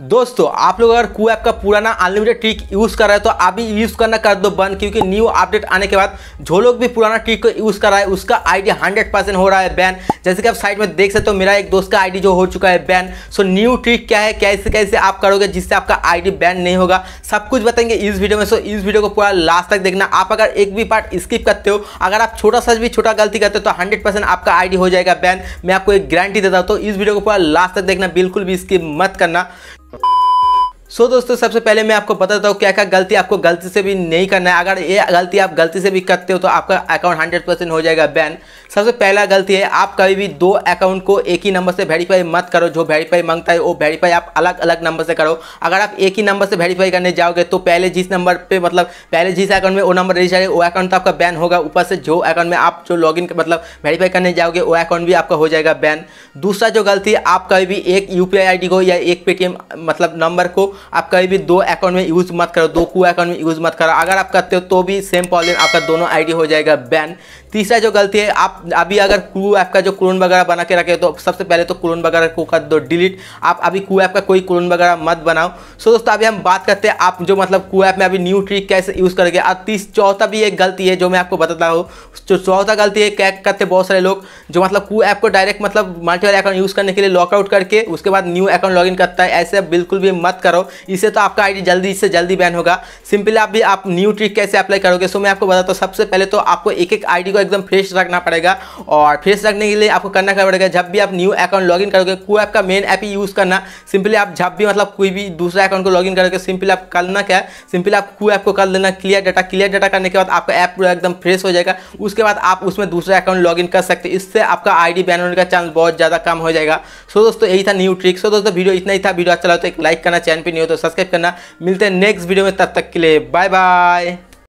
दोस्तों आप लोग अगर कुएप का पुराना अनलिमिटेड ट्रिक यूज़ कर रहे हो तो अभी यूज़ करना कर दो बंद क्योंकि न्यू अपडेट आने के बाद जो लोग भी पुराना ट्रिक को यूज़ कर रहा है उसका आईडी 100 परसेंट हो रहा है बैन जैसे कि आप साइड में देख सकते हो तो मेरा एक दोस्त का आईडी जो हो चुका है बैन सो न्यू ट्रिक क्या है कैसे कैसे आप करोगे जिससे आपका आई बैन नहीं होगा सब कुछ बताएंगे इस वीडियो में सो इस वीडियो को पूरा लास्ट तक देखना आप अगर एक भी पार्ट स्किप करते हो अगर आप छोटा सा भी छोटा गलती करते हो तो हंड्रेड आपका आई हो जाएगा बैन मैं आपको एक गारंटी देता हूँ तो इस वीडियो को पूरा लास्ट तक देखना बिल्कुल भी स्किप मत करना सो so, दोस्तों सबसे पहले मैं आपको बताता हूँ क्या क्या गलती आपको गलती से भी नहीं करना है अगर ये गलती आप गलती से भी करते हो तो आपका अकाउंट हंड्रेड परसेंट हो जाएगा बैन सबसे पहला गलती है आप कभी भी दो अकाउंट को एक ही नंबर से वेरीफाई मत करो जो वेरीफाई मांगता है वो वेरीफाई आप अलग अलग नंबर से करो अगर आप एक ही नंबर से वेरीफाई करने जाओगे तो पहले जिस नंबर पर मतलब पहले जिस अकाउंट में वो नंबर रजिस्टर है वो अकाउंट तो आपका बैन होगा ऊपर से जो अकाउंट में आप जो लॉग इन मतलब वेरीफाई करने जाओगे वो अकाउंट भी आपका हो जाएगा बैन दूसरा जो गलती है आप कभी भी एक यू पी को या एक पेटीएम मतलब नंबर को आप कभी भी दो अकाउंट में यूज़ मत करो दो को अकाउंट में यूज़ मत करो अगर आप करते हो तो भी सेम प्रॉब्लम आपका दोनों आईडी हो जाएगा बैन तीसरा जो गलती है आप अभी अगर क्रू ऐप का जो क्लोन वगैरह बना के रखे तो सबसे पहले तो क्लोन वगैरह को कर दो डिलीट आप अभी क्रू ऐप का कोई क्लोन वगैरह मत बनाओ सो दोस्तों अभी हम बात करते हैं आप जो मतलब क्रू ऐप में अभी न्यू ट्रिक कैसे यूज़ करेंगे और तीस चौथा भी एक गलती है जो मैं आपको बताता हूँ जो चौथा गलती है क्या करते बहुत सारे लोग जो मतलब क्रू ऐप को डायरेक्ट मतलब मल्टीपल अकाउंट यूज़ करने के लिए लॉकआउट करके उसके बाद न्यू अकाउंट लॉग करता है ऐसे बिल्कुल भी मत करो इसे तो आपका आईडी जल्दी से जल्दी बैन होगा सिंपली आप भी आप न्यू ट्रिक कैसे अप्लाई करोगे सो मैं आपको बताता हूँ सबसे पहले तो आपको एक एक आईडी को एकदम फ्रेश रखना पड़ेगा और फ्रेश रखने के लिए आपको करना क्या पड़ेगा जब भी आप न्यू अकाउंट लॉग करोगे कोई आपका मेन ऐप ही यूज़ करना सिंपली आप जब भी मतलब कोई भी दूसरा अकाउंट को लॉग करोगे सिंपली आप करना क्या है सिंपली आप कोई ऐप को कर लेना क्लियर डाटा क्लियर डाटा करने के बाद आपका ऐप पूरा एकदम फ्रेश हो जाएगा उसके बाद आप उसमें दूसरा अकाउंट लॉग कर सकते इससे आपका आईडी बैन होने का चांस बहुत ज़्यादा कम हो जाएगा सो दोस्तों यही था न्यू ट्रिक सो दोस्तों वीडियो इतना ही था वीडियो अच्छा लगा तो एक लाइक करना चैनल पर नहीं हो तो सब्सक्राइब करना मिलते हैं नेक्स्ट वीडियो में तब तक के लिए बाय बाय